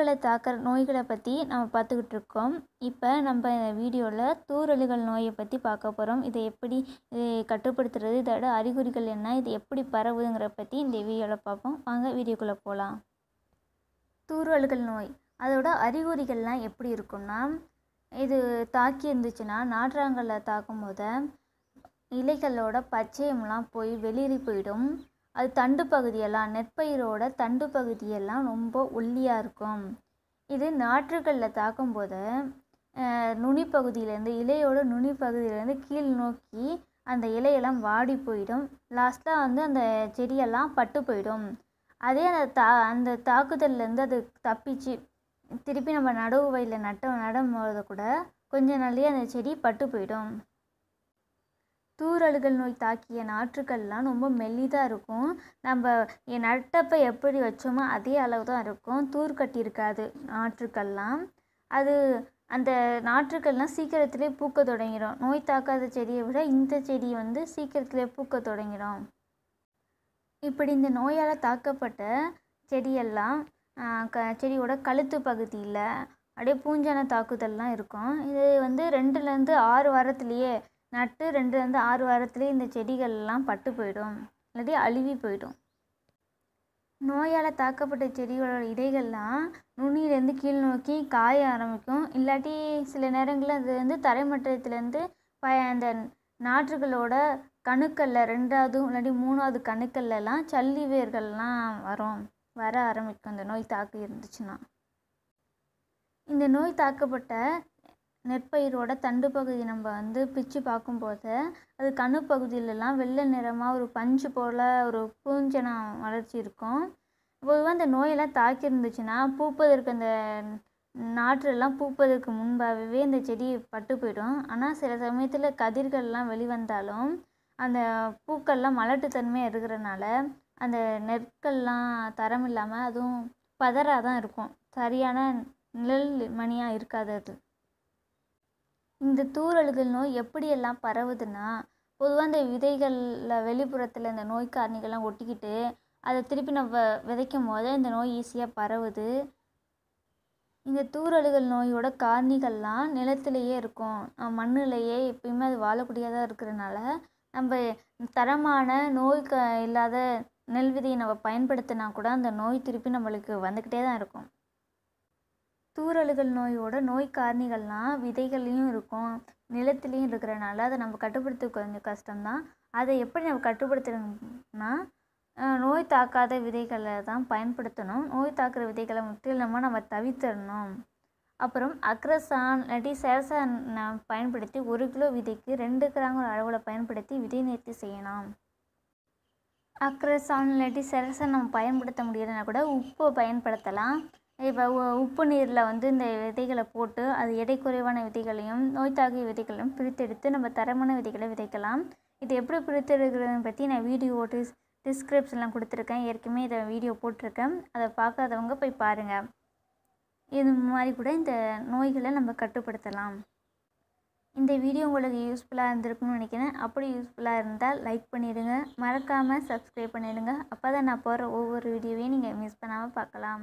உயிர்களை தாக்கிற நோய்களை பற்றி நம்ம பார்த்துக்கிட்டு இருக்கோம் இப்போ நம்ம வீடியோவில் தூறல்கள் நோயை பற்றி பார்க்க போகிறோம் இதை எப்படி கட்டுப்படுத்துறது இதோட அறிகுறிகள் என்ன இது எப்படி பரவுதுங்கிற பற்றி இந்த வீடியோவில் பார்ப்போம் வாங்க வீடியோக்குள்ளே போகலாம் தூறல்கள் நோய் அதோட அறிகுறிகள்லாம் எப்படி இருக்கும்னா இது தாக்கி இருந்துச்சுன்னா நாற்றாங்கல்ல தாக்கும் போது இலைகளோட பச்சையம்லாம் போய் வெளியேறி போயிடும் அது தண்டு பகுதியெல்லாம் நெற்பயிரோட தண்டு பகுதியெல்லாம் ரொம்ப ஒல்லியாக இருக்கும் இது நாற்றுகளில் தாக்கும்போது பகுதியிலேருந்து இலையோட நுனி பகுதியிலேருந்து கீழ் நோக்கி அந்த இலையெல்லாம் வாடி போயிடும் லாஸ்ட்டாக வந்து அந்த செடியெல்லாம் பட்டு போயிடும் அதே அந்த தா அந்த தாக்குதல்லேருந்து அது தப்பிச்சு திருப்பி நம்ம நடவு வயலில் நட்ட நடும்போது கூட கொஞ்ச நாள்லேயே அந்த செடி பட்டு போயிடும் தூறல்கள் நோய் தாக்கிய நாற்றுகள்லாம் ரொம்ப மெல்லிதாக இருக்கும் நம்ம நட்டப்பை எப்படி வச்சோமோ அதே அளவு தான் இருக்கும் தூர் கட்டியிருக்காது நாற்றுக்கள்லாம் அது அந்த நாற்றுக்கள்லாம் சீக்கிரத்திலே பூக்க தொடங்கிடும் நோய் தாக்காத செடியை விட இந்த செடி வந்து சீக்கிரத்திலே பூக்க தொடங்கிடும் இப்படி இந்த நோயால் தாக்கப்பட்ட செடியெல்லாம் க செடியோட கழுத்து பகுதியில் அப்படியே பூஞ்சான தாக்குதல்லாம் இருக்கும் இது வந்து ரெண்டுலேருந்து ஆறு வாரத்துலேயே நட்டு ரெண்டுலேருந்து ஆறு வாரத்துலேயே இந்த செடிகள்லாம் பட்டு போயிடும் இல்லாட்டி அழுவி போயிடும் நோயால் தாக்கப்பட்ட செடிகளோட இடைகள்லாம் நுனியிலேருந்து கீழ் நோக்கி காய ஆரம்பிக்கும் இல்லாட்டி சில நேரங்களில் அது வந்து தரைமட்டத்துலேருந்து ப அந்த நாற்றுகளோட கணுக்கல்ல ரெண்டாவது இல்லாட்டி மூணாவது கணுக்கல்லாம் சல்லி வேர்கள்லாம் வரும் வர ஆரம்பிக்கும் இந்த நோய் தாக்கு இருந்துச்சுன்னா இந்த நோய் தாக்கப்பட்ட நெற்பயிரோட தண்டு பகுதி நம்ம வந்து பிச்சு பார்க்கும்போது அது கணு பகுதியிலலாம் வெள்ளை நிறமாக ஒரு பஞ்சு போல் ஒரு பூஞ்சனம் வளர்ச்சி இருக்கும் பொதுவாக அந்த நோயெல்லாம் தாக்கியிருந்துச்சுன்னா பூப்பதற்கு அந்த நாற்றெல்லாம் பூப்பதற்கு முன்பாகவே இந்த செடி பட்டு போயிடும் ஆனால் சில சமயத்தில் கதிர்கள்லாம் வெளிவந்தாலும் அந்த பூக்கள்லாம் மலட்டுத்தன்மையாக இருக்கிறனால அந்த நெற்கள்லாம் தரம் இல்லாமல் அதுவும் பதறாக தான் இருக்கும் சரியான நிழல் மணியாக இருக்காது அது இந்த தூரல்கள் நோய் எப்படியெல்லாம் பரவுதுன்னா பொதுவாக இந்த விதைகளில் வெளிப்புறத்தில் இந்த நோய் காரணிகள்லாம் ஒட்டிக்கிட்டு அதை திருப்பி நம்ம விதைக்கும் போது இந்த நோய் ஈஸியாக பரவுது இந்த தூறல்கள் நோயோட காரணிகள்லாம் நிலத்திலேயே இருக்கும் மண்ணுலேயே எப்பயுமே அது வாழக்கூடியதாக இருக்கிறனால நம்ம தரமான நோய் க இல்லாத நெல் விதையை நம்ம பயன்படுத்தினா கூட அந்த நோய் திருப்பி நம்மளுக்கு வந்துக்கிட்டே தான் இருக்கும் தூரழுகல் நோயோட நோய் காரணிகள்லாம் விதைகள்லேயும் இருக்கும் நிலத்துலேயும் இருக்கிறனால அதை நம்ம கட்டுப்படுத்த கொஞ்சம் கஷ்டம்தான் அதை எப்படி நம்ம கட்டுப்படுத்துறோம்னா நோய் தாக்காத விதைகளை தான் பயன்படுத்தணும் நோய் தாக்குற விதைகளை முற்றிலுமாக நம்ம தவித்தரணும் அப்புறம் அக்ரசான் இல்லாட்டி சேரசான் பயன்படுத்தி ஒரு கிலோ விதைக்கு ரெண்டு கிராங்கிற அளவில் பயன்படுத்தி விதை நேர்த்தி செய்யணும் அக்ரசான் இல்லாட்டி செரசான் நம்ம பயன்படுத்த முடியலைன்னா கூட உப்பை பயன்படுத்தலாம் இப்போ உப்பு நீரில் வந்து இந்த விதைகளை போட்டு அது எடை குறைவான விதைகளையும் நோய் தாக்கிய விதைகளையும் பிரித்தெடுத்து நம்ம தரமான விதைகளை விதைக்கலாம் இது எப்படி பிரித்தெடுக்கிறதுன்னு பற்றி நான் வீடியோ டிஸ் டிஸ்கிரிப்ஷன்லாம் கொடுத்துருக்கேன் ஏற்கனவே இதை வீடியோ போட்டிருக்கேன் அதை பார்க்காதவங்க போய் பாருங்கள் இது மாதிரி கூட இந்த நோய்களை நம்ம கட்டுப்படுத்தலாம் இந்த வீடியோ உங்களுக்கு யூஸ்ஃபுல்லாக இருந்திருக்கும்னு நினைக்கிறேன் அப்படி யூஸ்ஃபுல்லாக இருந்தால் லைக் பண்ணிவிடுங்க மறக்காமல் சப்ஸ்கிரைப் பண்ணிவிடுங்க அப்போ தான் நான் போகிற ஒவ்வொரு வீடியோவையும் நீங்கள் மிஸ் பண்ணாமல் பார்க்கலாம்